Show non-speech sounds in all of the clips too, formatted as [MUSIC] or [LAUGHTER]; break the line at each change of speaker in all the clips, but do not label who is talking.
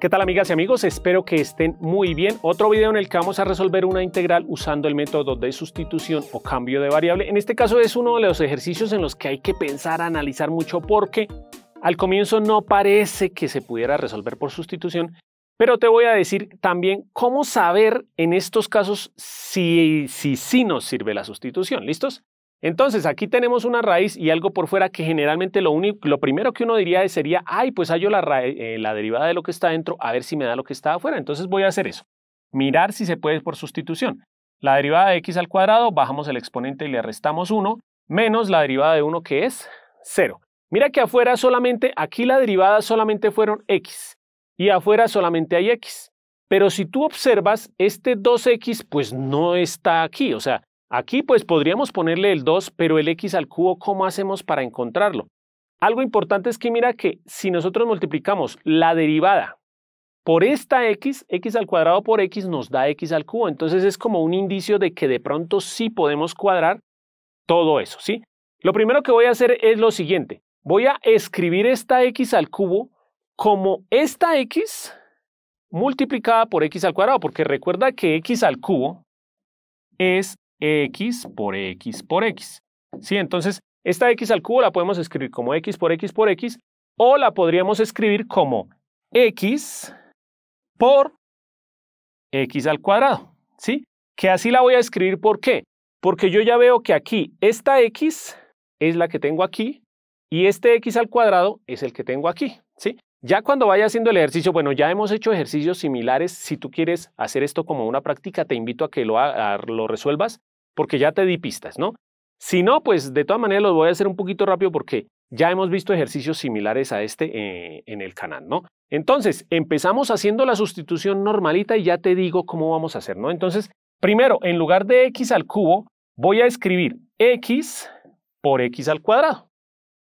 ¿Qué tal amigas y amigos? Espero que estén muy bien. Otro video en el que vamos a resolver una integral usando el método de sustitución o cambio de variable. En este caso es uno de los ejercicios en los que hay que pensar, analizar mucho porque al comienzo no parece que se pudiera resolver por sustitución, pero te voy a decir también cómo saber en estos casos si sí si, si nos sirve la sustitución. ¿Listos? Entonces, aquí tenemos una raíz y algo por fuera que generalmente lo, único, lo primero que uno diría sería, ay, pues hallo eh, la, derivada de lo que está dentro, a ver si me da lo que está afuera. Entonces voy a hacer eso. Mirar si se puede por sustitución. La derivada de x al cuadrado, bajamos el exponente y le restamos 1, menos la derivada de 1 que es 0. Mira que afuera solamente, aquí la derivada solamente fueron x, y afuera solamente hay x. Pero si tú observas, este 2x pues no está aquí, o sea, Aquí pues podríamos ponerle el 2, pero el x al cubo, ¿cómo hacemos para encontrarlo? Algo importante es que mira que si nosotros multiplicamos la derivada por esta x, x al cuadrado por x nos da x al cubo. Entonces es como un indicio de que de pronto sí podemos cuadrar todo eso, ¿sí? Lo primero que voy a hacer es lo siguiente. Voy a escribir esta x al cubo como esta x multiplicada por x al cuadrado, porque recuerda que x al cubo es x por x por x. ¿Sí? Entonces, esta x al cubo la podemos escribir como x por x por x o la podríamos escribir como x por x al cuadrado. ¿Sí? Que así la voy a escribir, ¿por qué? Porque yo ya veo que aquí esta x es la que tengo aquí y este x al cuadrado es el que tengo aquí. ¿Sí? Ya cuando vaya haciendo el ejercicio, bueno, ya hemos hecho ejercicios similares. Si tú quieres hacer esto como una práctica, te invito a que lo, lo resuelvas porque ya te di pistas, ¿no? Si no, pues de todas maneras los voy a hacer un poquito rápido porque ya hemos visto ejercicios similares a este eh, en el canal, ¿no? Entonces, empezamos haciendo la sustitución normalita y ya te digo cómo vamos a hacer, ¿no? Entonces, primero, en lugar de x al cubo, voy a escribir x por x al cuadrado.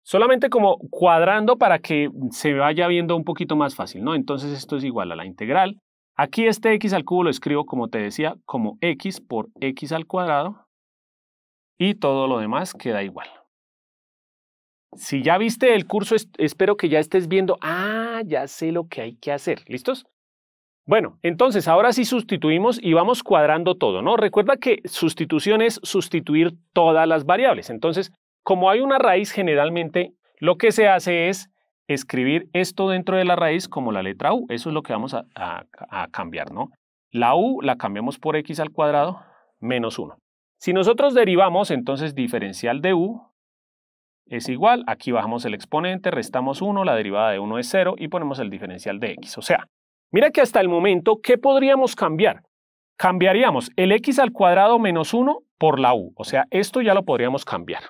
Solamente como cuadrando para que se vaya viendo un poquito más fácil, ¿no? Entonces, esto es igual a la integral Aquí este x al cubo lo escribo, como te decía, como x por x al cuadrado y todo lo demás queda igual. Si ya viste el curso, espero que ya estés viendo, ah, ya sé lo que hay que hacer, ¿listos? Bueno, entonces ahora sí sustituimos y vamos cuadrando todo, ¿no? Recuerda que sustitución es sustituir todas las variables. Entonces, como hay una raíz, generalmente lo que se hace es escribir esto dentro de la raíz como la letra u. Eso es lo que vamos a, cambiar, ¿no? La u la cambiamos por x al cuadrado menos 1. Si nosotros derivamos, entonces diferencial de u es igual, aquí bajamos el exponente, restamos 1, la derivada de 1 es 0 y ponemos el diferencial de x. O sea, mira que hasta el momento, ¿qué podríamos cambiar? Cambiaríamos el x al cuadrado menos 1 por la u. O sea, esto ya lo podríamos cambiar.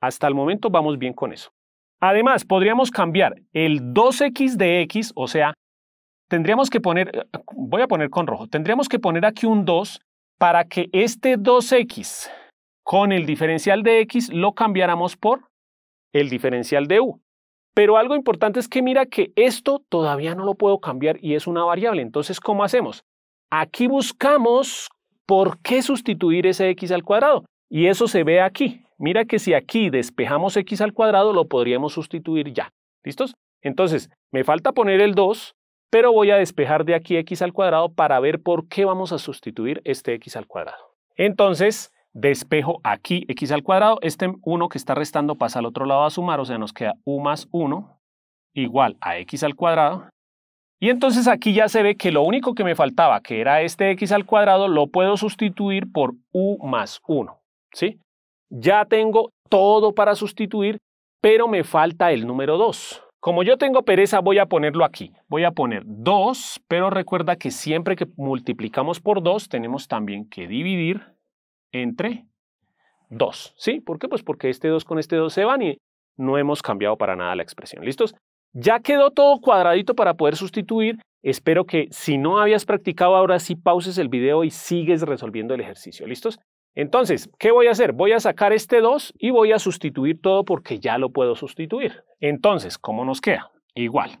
Hasta el momento vamos bien con eso. Además, podríamos cambiar el 2x de x, o sea, tendríamos que poner, voy a poner con rojo, tendríamos que poner aquí un 2 para que este 2x con el diferencial de x lo cambiáramos por el diferencial de u. Pero algo importante es que mira que esto todavía no lo puedo cambiar y es una variable. Entonces, ¿cómo hacemos? Aquí buscamos por qué sustituir ese x al cuadrado. Y eso se ve aquí. Mira que si aquí despejamos x al cuadrado, lo podríamos sustituir ya. ¿Listos? Entonces, me falta poner el 2, pero voy a despejar de aquí x al cuadrado para ver por qué vamos a sustituir este x al cuadrado. Entonces, despejo aquí x al cuadrado. Este 1 que está restando pasa al otro lado a sumar, o sea, nos queda u más 1 igual a x al cuadrado. Y entonces aquí ya se ve que lo único que me faltaba, que era este x al cuadrado, lo puedo sustituir por u más 1. ¿sí? ya tengo todo para sustituir, pero me falta el número 2. Como yo tengo pereza, voy a ponerlo aquí. Voy a poner 2, pero recuerda que siempre que multiplicamos por 2, tenemos también que dividir entre 2. ¿Sí? ¿Por qué? Pues porque este 2 con este 2 se van y no hemos cambiado para nada la expresión. ¿Listos? Ya quedó todo cuadradito para poder sustituir. Espero que si no habías practicado ahora sí pauses el video y sigues resolviendo el ejercicio. ¿Listos? Entonces, ¿qué voy a hacer? Voy a sacar este 2 y voy a sustituir todo porque ya lo puedo sustituir. Entonces, ¿cómo nos queda? Igual.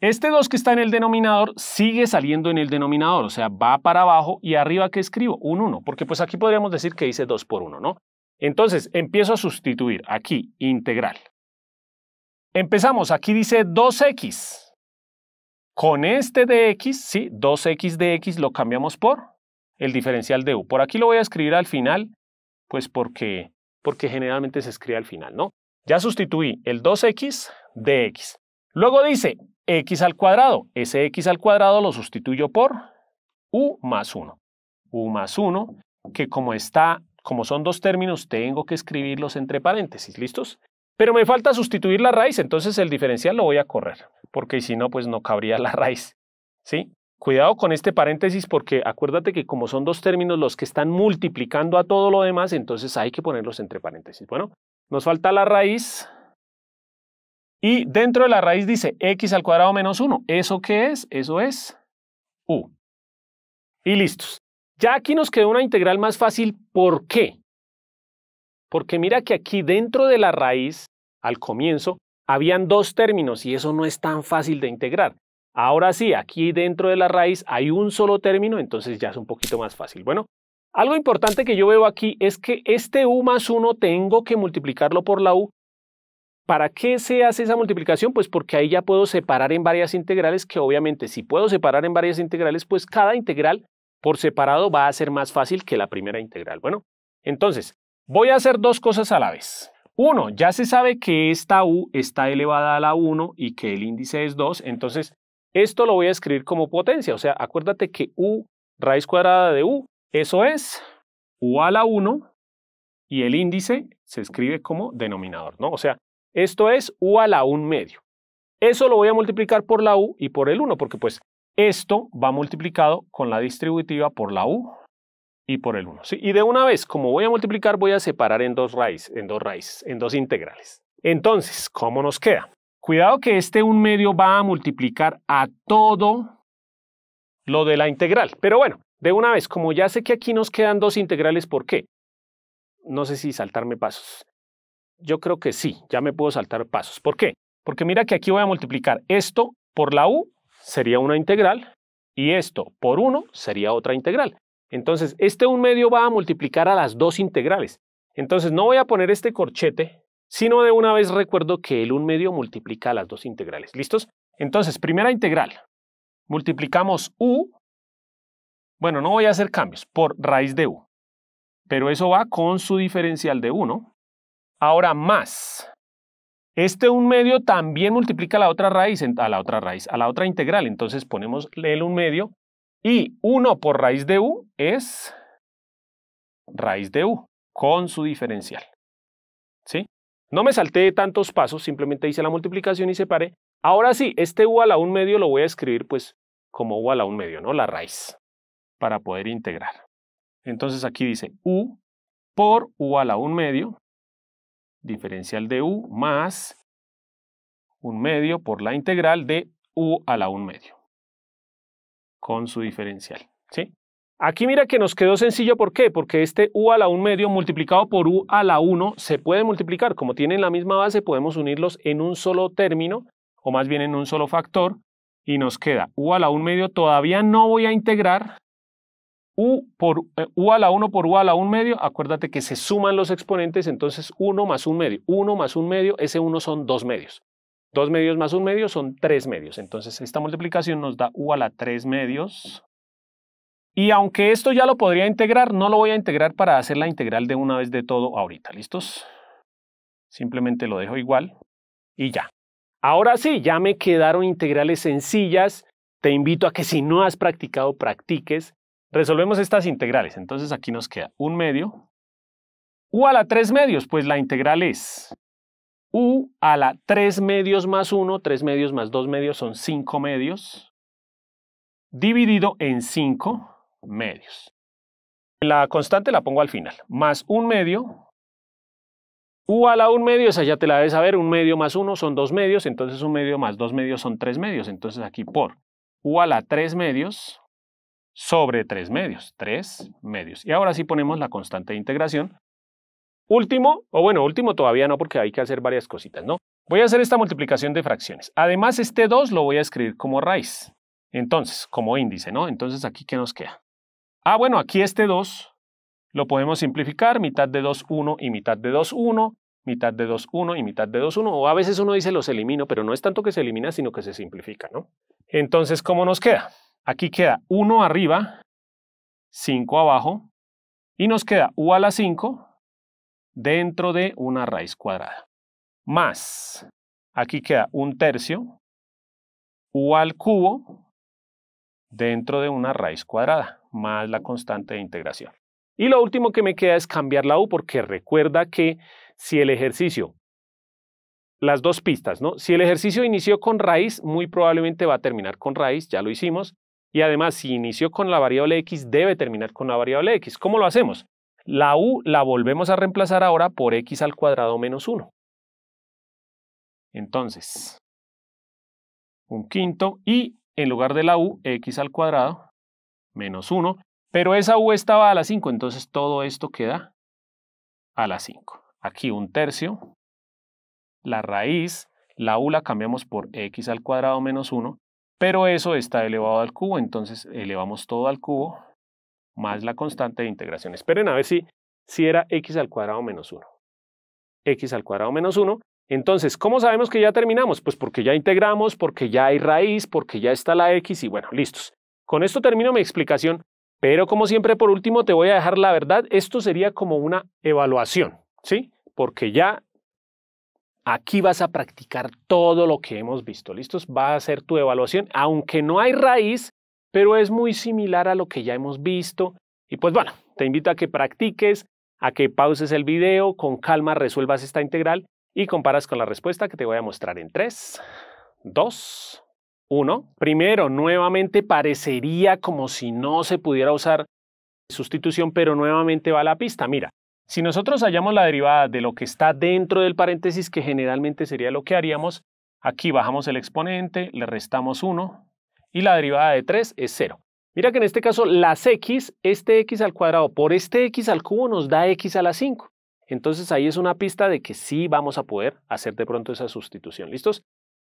Este 2 que está en el denominador sigue saliendo en el denominador, o sea, va para abajo y arriba que escribo un 1, porque pues aquí podríamos decir que hice 2 por 1, ¿no? Entonces, empiezo a sustituir aquí, integral. Empezamos, aquí dice 2x. Con este de x, sí, 2x de x lo cambiamos por el diferencial de u. Por aquí lo voy a escribir al final, pues porque, porque generalmente se escribe al final, ¿no? Ya sustituí el 2x de x. Luego dice x al cuadrado. Ese x al cuadrado lo sustituyo por u más 1. u más 1, que como está, como son dos términos, tengo que escribirlos entre paréntesis, ¿listos? Pero me falta sustituir la raíz, entonces el diferencial lo voy a correr, porque si no, pues no cabría la [LAUGHS] raíz, ¿sí? Cuidado con este paréntesis porque acuérdate que como son dos términos los que están multiplicando a todo lo demás, entonces hay que ponerlos entre paréntesis. Bueno, nos falta la raíz. Y dentro de la raíz dice x al cuadrado menos 1. ¿Eso qué es? Eso es u. Y listos. Ya aquí nos quedó una integral más fácil. ¿Por qué? Porque mira que aquí dentro de la raíz, al comienzo, habían dos términos y eso no es tan fácil de integrar. Ahora sí, aquí dentro de la raíz hay un solo término, entonces ya es un poquito más fácil. Bueno, algo importante que yo veo aquí es que este u más 1 tengo que multiplicarlo por la u. ¿Para qué se hace esa multiplicación? Pues porque ahí ya puedo separar en varias integrales, que obviamente si puedo separar en varias integrales, pues cada integral por separado va a ser más fácil que la primera integral. Bueno, entonces, voy a hacer dos cosas a la vez. Uno, ya se sabe que esta u está elevada a la 1 y que el índice es 2, entonces esto lo voy a escribir como potencia, o sea, acuérdate que u raíz cuadrada de u, eso es u a la 1 y el índice se escribe como denominador, ¿no? O sea, esto es u a la 1 medio. Eso lo voy a multiplicar por la u y por el 1, porque pues esto va multiplicado con la distributiva por la u y por el 1. Y de una vez, como voy a multiplicar, voy a separar en dos raíces, en dos raíces, en dos integrales. Entonces, ¿cómo nos queda? Cuidado que este 1 medio va a multiplicar a todo lo de la integral. Pero bueno, de una vez, como ya sé que aquí nos quedan dos integrales, ¿por qué? No sé si saltarme pasos. Yo creo que sí, ya me puedo saltar pasos. ¿Por qué? Porque mira que aquí voy a multiplicar esto por la u, sería una integral, y esto por 1 sería otra integral. Entonces, este 1 medio va a multiplicar a las dos integrales. Entonces, no voy a poner este corchete sino de una vez recuerdo que el 1 medio multiplica las dos integrales. ¿Listos? Entonces, primera integral. Multiplicamos u, bueno, no voy a hacer cambios, por raíz de u. Pero eso va con su diferencial de 1. Ahora más. Este 1 medio también multiplica la otra raíz, a la otra raíz, a la otra integral. Entonces ponemos el 1 medio y 1 por raíz de u es raíz de u con su diferencial. No me salté tantos pasos, simplemente hice la multiplicación y separé. Ahora sí, este u a la 1 medio lo voy a escribir pues como u a la 1 medio, ¿no? La raíz, para poder integrar. Entonces aquí dice u por u a la 1 medio, diferencial de u más 1 medio por la integral de u a la 1 medio, con su diferencial, ¿sí? Aquí mira que nos quedó sencillo, ¿por qué? Porque este u a la 1 medio multiplicado por u a la 1 se puede multiplicar. Como tienen la misma base, podemos unirlos en un solo término, o más bien en un solo factor, y nos queda u a la 1 medio, todavía no voy a integrar u, eh, u a la 1 por u a la 1 medio, acuérdate que se suman los exponentes, entonces 1 más 1 medio, 1 más 1 medio, ese 1 son 2 medios. 2 medios más 1 medio son 3 medios, entonces esta multiplicación nos da u a la 3 medios y aunque esto ya lo podría integrar, no lo voy a integrar para hacer la integral de una vez de todo ahorita. ¿Listos? Simplemente lo dejo igual y ya. Ahora sí, ya me quedaron integrales sencillas. Te invito a que si no has practicado, practiques. Resolvemos estas integrales. Entonces aquí nos queda un medio. U a la 3 medios, pues la integral es U a la 3 medios más 1, 3 medios más 2 medios son 5 medios, dividido en 5 medios. La constante la pongo al final, más un medio. U a la un medio, esa ya te la debes saber, un medio más uno son dos medios, entonces un medio más dos medios son tres medios, entonces aquí por U a la tres medios sobre tres medios, tres medios. Y ahora sí ponemos la constante de integración. Último, o bueno, último todavía no porque hay que hacer varias cositas, ¿no? Voy a hacer esta multiplicación de fracciones. Además, este 2 lo voy a escribir como raíz. Entonces, como índice, ¿no? Entonces, ¿aquí qué nos queda? Ah, bueno, aquí este 2 lo podemos simplificar, mitad de 2, 1 y mitad de 2, 1, mitad de 2, 1 y mitad de 2, 1. O a veces uno dice los elimino, pero no es tanto que se elimina, sino que se simplifica, ¿no? Entonces, ¿cómo nos queda? Aquí queda 1 arriba, 5 abajo, y nos queda u a la 5 dentro de una raíz cuadrada. Más, aquí queda un tercio, u al cubo dentro de una raíz cuadrada más la constante de integración. Y lo último que me queda es cambiar la U porque recuerda que si el ejercicio, las dos pistas, ¿no? Si el ejercicio inició con raíz, muy probablemente va a terminar con raíz, ya lo hicimos. Y además, si inició con la variable x, debe terminar con la variable x. ¿Cómo lo hacemos? La u la volvemos a reemplazar ahora por x al cuadrado menos 1. Entonces, un quinto y en lugar de la u, x al cuadrado menos 1, pero esa U estaba a la 5, entonces todo esto queda a la 5. Aquí un tercio, la raíz, la U la cambiamos por x al cuadrado menos 1, pero eso está elevado al cubo, entonces elevamos todo al cubo más la constante de integración. Esperen a ver si, si era x al cuadrado menos 1. x al cuadrado menos 1. Entonces, ¿cómo sabemos que ya terminamos? Pues porque ya integramos, porque ya hay raíz, porque ya está la x y bueno, listos. Con esto termino mi explicación, pero como siempre por último te voy a dejar la verdad, esto sería como una evaluación, ¿sí? Porque ya aquí vas a practicar todo lo que hemos visto, ¿listos? Va a ser tu evaluación, aunque no hay raíz, pero es muy similar a lo que ya hemos visto. Y pues bueno, te invito a que practiques, a que pauses el video, con calma resuelvas esta integral y comparas con la respuesta que te voy a mostrar en 3, 2, uno, primero, nuevamente parecería como si no se pudiera usar sustitución, pero nuevamente va la pista. Mira, si nosotros hallamos la derivada de lo que está dentro del paréntesis, que generalmente sería lo que haríamos, aquí bajamos el exponente, le restamos 1 y la derivada de 3 es 0. Mira que en este caso las x, este x al cuadrado por este x al cubo nos da x a la 5. Entonces ahí es una pista de que sí vamos a poder hacer de pronto esa sustitución. ¿Listos?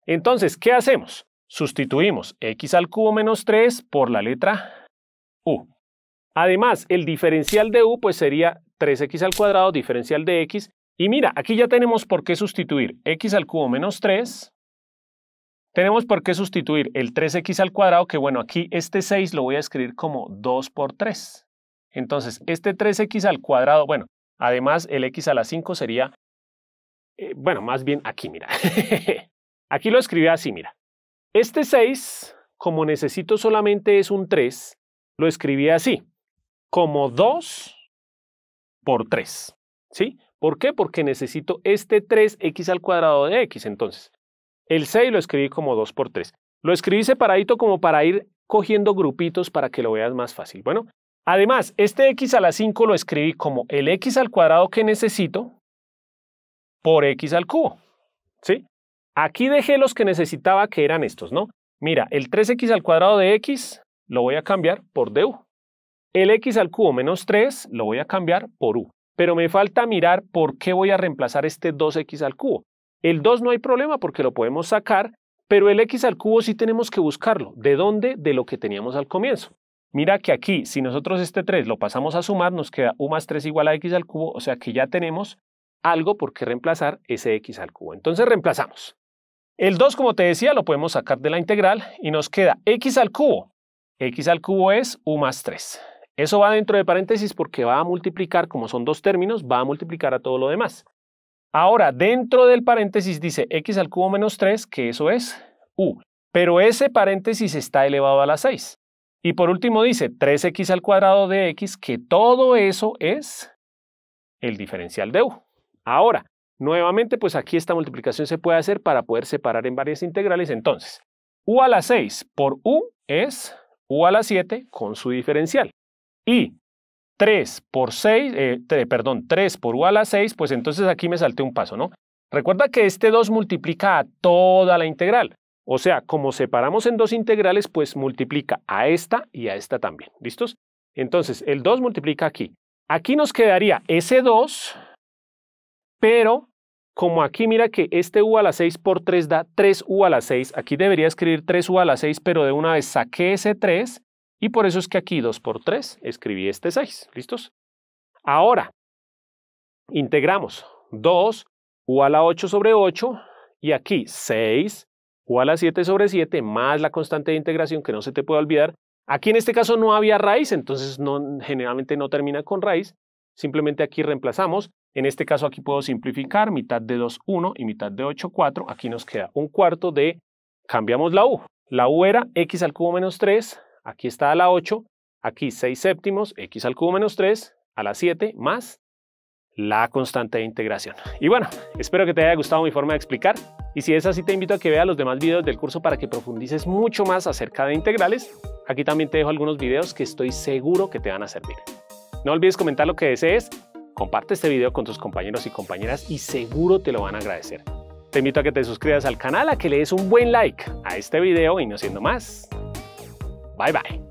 Entonces, ¿qué hacemos? Sustituimos x al cubo menos 3 por la letra u. Además, el diferencial de u pues sería 3x al cuadrado diferencial de x. Y mira, aquí ya tenemos por qué sustituir x al cubo menos 3. Tenemos por qué sustituir el 3x al cuadrado, que bueno, aquí este 6 lo voy a escribir como 2 por 3. Entonces, este 3x al cuadrado, bueno, además el x a la 5 sería, eh, bueno, más bien aquí, mira. [LAUGHS] aquí lo escribí así, mira. Este 6, como necesito solamente es un 3, lo escribí así, como 2 por 3. ¿Sí? ¿Por qué? Porque necesito este 3x al cuadrado de x. Entonces, el 6 lo escribí como 2 por 3. Lo escribí separadito como para ir cogiendo grupitos para que lo veas más fácil. Bueno, además, este x a la 5 lo escribí como el x al cuadrado que necesito por x al cubo. ¿Sí? Aquí dejé los que necesitaba, que eran estos, ¿no? Mira, el 3x al cuadrado de x lo voy a cambiar por du. El x al cubo menos 3 lo voy a cambiar por u. Pero me falta mirar por qué voy a reemplazar este 2x al cubo. El 2 no hay problema porque lo podemos sacar, pero el x al cubo sí tenemos que buscarlo. ¿De dónde? De lo que teníamos al comienzo. Mira que aquí, si nosotros este 3 lo pasamos a sumar, nos queda u más 3 igual a x al cubo, o sea que ya tenemos algo por qué reemplazar ese x al cubo. Entonces reemplazamos. El 2, como te decía, lo podemos sacar de la integral y nos queda x al cubo. x al cubo es u más 3. Eso va dentro de paréntesis porque va a multiplicar, como son dos términos, va a multiplicar a todo lo demás. Ahora, dentro del paréntesis dice x al cubo menos 3, que eso es u. Pero ese paréntesis está elevado a la 6. Y por último dice 3x al cuadrado de x, que todo eso es el diferencial de u. Ahora, Nuevamente, pues aquí esta multiplicación se puede hacer para poder separar en varias integrales. Entonces, u a la 6 por u es u a la 7 con su diferencial. Y 3 por 6, eh, perdón, 3 por u a la 6, pues entonces aquí me salté un paso, ¿no? Recuerda que este 2 multiplica a toda la integral. O sea, como separamos en dos integrales, pues multiplica a esta y a esta también. ¿Listos? Entonces, el 2 multiplica aquí. Aquí nos quedaría ese 2 pero como aquí mira que este u a la 6 por 3 da 3u a la 6, aquí debería escribir 3u a la 6, pero de una vez saqué ese 3 y por eso es que aquí 2 por 3 escribí este 6. ¿Listos? Ahora, integramos 2u a la 8 sobre 8 y aquí 6u a la 7 sobre 7 más la constante de integración que no se te puede olvidar. Aquí en este caso no había raíz, entonces generalmente no termina con raíz. Simplemente aquí reemplazamos en este caso aquí puedo simplificar, mitad de 2, 1 y mitad de 8, 4. Aquí nos queda un cuarto de, cambiamos la u. La u era x al cubo menos 3, aquí está la 8, aquí 6 séptimos, x al cubo menos 3, a la 7, más la constante de integración. Y bueno, espero que te haya gustado mi forma de explicar. Y si es así, te invito a que veas los demás videos del curso para que profundices mucho más acerca de integrales. Aquí también te dejo algunos videos que estoy seguro que te van a servir. No olvides comentar lo que desees Comparte este video con tus compañeros y compañeras y seguro te lo van a agradecer. Te invito a que te suscribas al canal, a que le des un buen like a este video y no siendo más. Bye bye.